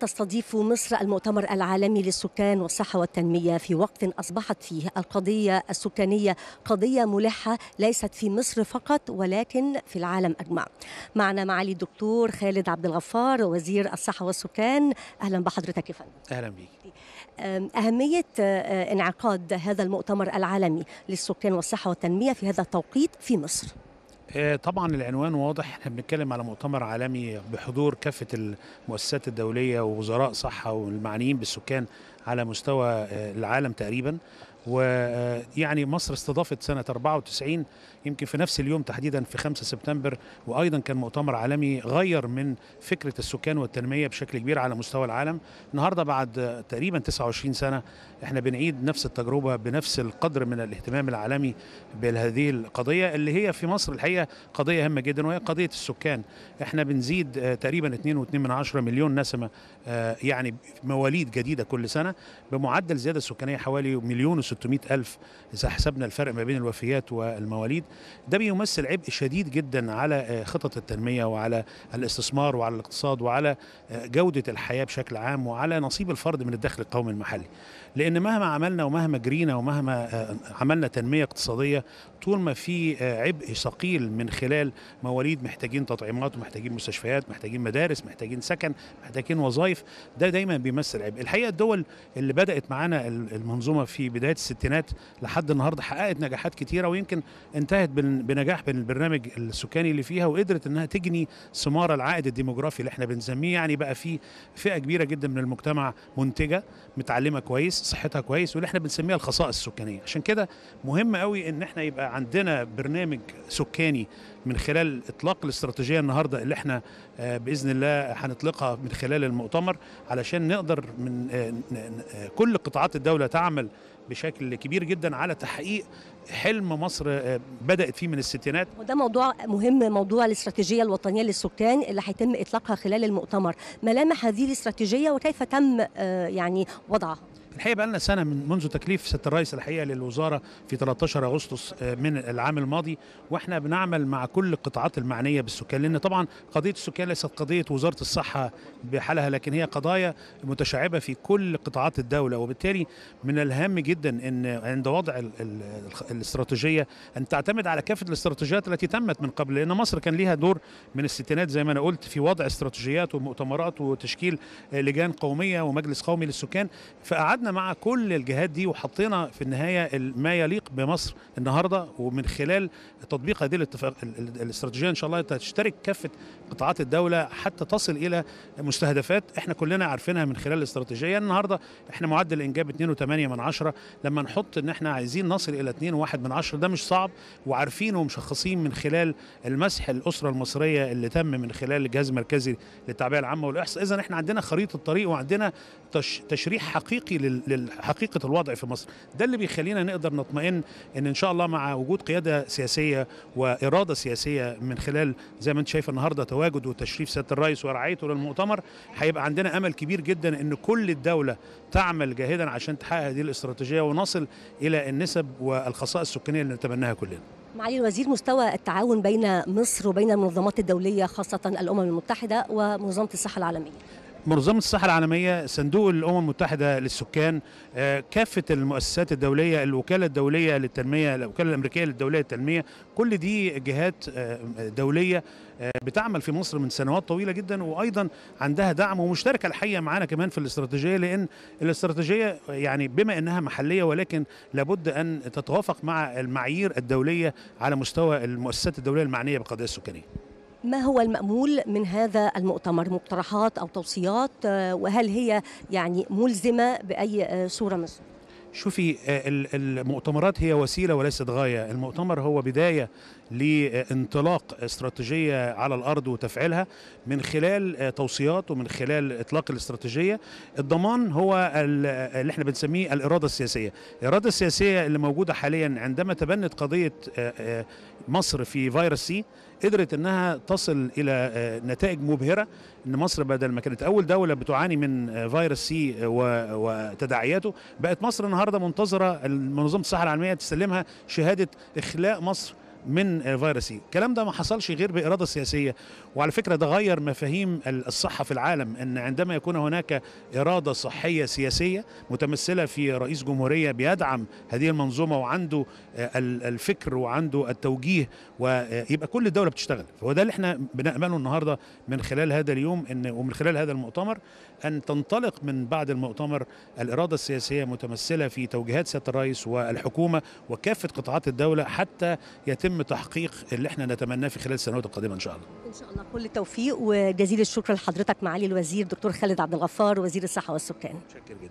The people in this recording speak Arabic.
تستضيف مصر المؤتمر العالمي للسكان والصحة والتنمية في وقت أصبحت فيه القضية السكانية قضية ملحة ليست في مصر فقط ولكن في العالم أجمع معنا معالي الدكتور خالد عبد الغفار وزير الصحة والسكان أهلا بحضرتك يا فندم أهلا بك. أهمية آه، انعقاد هذا المؤتمر العالمي للسكان والصحة والتنمية في هذا التوقيت في مصر آه، طبعا العنوان واضح احنا بنتكلم على مؤتمر عالمي بحضور كافه المؤسسات الدوليه ووزراء صحه والمعنيين بالسكان على مستوى آه، العالم تقريبا ويعني آه، مصر استضافت سنة 94 يمكن في نفس اليوم تحديدا في 5 سبتمبر وأيضا كان مؤتمر عالمي غير من فكرة السكان والتنمية بشكل كبير على مستوى العالم النهاردة بعد آه، تقريبا 29 سنة احنا بنعيد نفس التجربة بنفس القدر من الاهتمام العالمي بهذه القضية اللي هي في مصر الحقيقة قضية هامة جدا وهي قضية السكان احنا بنزيد تقريبا 2.2 مليون نسمة يعني مواليد جديدة كل سنة بمعدل زيادة سكانية حوالي مليون وستمائة ألف إذا حسبنا الفرق ما بين الوفيات والمواليد ده بيمثل عبء شديد جدا على آه، خطط التنمية وعلى الاستثمار وعلى الاقتصاد وعلى آه، جودة الحياة بشكل عام وعلى نصيب الفرد من الدخل القومي المحلي لأن مهما عملنا ومهما جرينا ومهما آه، عملنا تنمية اقتصادية طول ما في آه، عبء ثقيل من خلال مواليد محتاجين تطعيمات ومحتاجين مستشفيات محتاجين مدارس محتاجين سكن محتاجين وظائف ده دايما بيمثل عبء الحقيقه الدول اللي بدات معانا المنظومه في بدايه الستينات لحد النهارده حققت نجاحات كتيره ويمكن انتهت بنجاح بالبرنامج السكاني اللي فيها وقدرت انها تجني ثمار العائد الديموغرافي اللي احنا بنسميه يعني بقى في فئه كبيره جدا من المجتمع منتجه متعلمه كويس صحتها كويس واللي احنا بنسميها الخصائص السكانيه عشان كده مهم قوي ان احنا يبقى عندنا برنامج سكاني من خلال اطلاق الاستراتيجيه النهارده اللي احنا آه، باذن الله هنطلقها من خلال المؤتمر علشان نقدر من آه، آه، كل قطاعات الدوله تعمل بشكل كبير جدا على تحقيق حلم مصر بدات فيه من الستينات وده موضوع مهم موضوع الاستراتيجيه الوطنيه للسكان اللي هيتم اطلاقها خلال المؤتمر ملامح هذه الاستراتيجيه وكيف تم يعني وضعها الحقيقه بقى لنا سنه من منذ تكليف سياده الرئيس الحقيقه للوزاره في 13 اغسطس آه، من العام الماضي واحنا بنعمل مع كل القطاعات المعنيه بالسكان لان طبعا قضيه السكان ليست قضيه وزاره الصحه بحالها لكن هي قضايا متشعبه في كل قطاعات الدوله وبالتالي من الهام جدا ان عند وضع الاستراتيجيه ان تعتمد على كافه الاستراتيجيات التي تمت من قبل لان مصر كان ليها دور من الستينات زي ما انا قلت في وضع استراتيجيات ومؤتمرات وتشكيل آه، لجان قوميه ومجلس قومي للسكان فأعد قعدنا مع كل الجهات دي وحطينا في النهايه ما يليق بمصر النهارده ومن خلال تطبيق هذه الاتفاق الاستراتيجيه ان شاء الله تشترك كافه قطاعات الدوله حتى تصل الى مستهدفات احنا كلنا عارفينها من خلال الاستراتيجيه النهارده احنا معدل انجاب 2.8 من عشره لما نحط ان احنا عايزين نصل الى 2.1 من عشره ده مش صعب وعارفين ومشخصين من خلال المسح الاسره المصريه اللي تم من خلال الجهاز المركزي للتعبئه العامه والاحصاء اذا احنا عندنا خريطه الطريق وعندنا تشريح حقيقي لحقيقه الوضع في مصر ده اللي بيخلينا نقدر نطمئن ان ان شاء الله مع وجود قياده سياسيه واراده سياسيه من خلال زي ما انت شايف النهارده تواجد وتشريف سياده الرئيس ورعايته للمؤتمر هيبقى عندنا امل كبير جدا ان كل الدوله تعمل جاهدا عشان تحقق هذه الاستراتيجيه ونصل الى النسب والخصائص السكانيه اللي نتمناها كلنا معالي الوزير مستوى التعاون بين مصر وبين المنظمات الدولية خاصة الأمم المتحدة ومنظمة الصحة العالمية منظمة الصحة العالمية صندوق الأمم المتحدة للسكان آه، كافة المؤسسات الدولية الوكالة الدولية للتنمية الوكالة الأمريكية للدولية للتنمية كل دي جهات آه، دولية آه، بتعمل في مصر من سنوات طويلة جدا وأيضا عندها دعم ومشتركة الحقيقة معانا كمان في الاستراتيجية لأن الاستراتيجية يعني بما أنها محلية ولكن لابد أن تتوافق مع المعايير الدولية على مستوى المؤسسات الدولية المعنية بالقضية السكانية ما هو المأمول من هذا المؤتمر مقترحات أو توصيات آه، وهل هي يعني ملزمة بأي آه، صورة من الصور شوفي آه، المؤتمرات هي وسيله وليست غايه، المؤتمر هو بدايه لانطلاق استراتيجيه على الارض وتفعيلها من خلال آه، توصيات ومن خلال اطلاق الاستراتيجيه، الضمان هو آه، اللي احنا بنسميه الاراده السياسيه، الاراده السياسيه اللي موجوده حاليا عندما تبنت قضيه مصر في فيروس سي قدرت انها تصل الى نتائج مبهره ان مصر بدل ما كانت اول دوله بتعاني من فيروس سي وتداعياته بقت مصر النهارده النهارده منتظره منظمه الصحه العالميه تسلمها شهاده اخلاء مصر من فيروسي الكلام ده ما حصلش غير بإرادة سياسية وعلى فكرة ده غير مفاهيم الصحة في العالم أن عندما يكون هناك إرادة صحية سياسية متمثلة في رئيس جمهورية بيدعم هذه المنظومة وعنده آه، الفكر وعنده التوجيه ويبقى كل الدولة بتشتغل وده اللي احنا بنأمله النهاردة من خلال هذا اليوم إن ومن خلال هذا المؤتمر أن تنطلق من بعد المؤتمر الإرادة السياسية متمثلة في توجيهات سيادة الرئيس والحكومة وكافة قطاعات الدولة حتى يتم يتم تحقيق اللي احنا نتمناه في خلال السنوات القادمه ان شاء الله. ان شاء الله كل التوفيق وجزيل الشكر لحضرتك معالي الوزير دكتور خالد عبد الغفار وزير الصحه والسكان. شكرا جدا.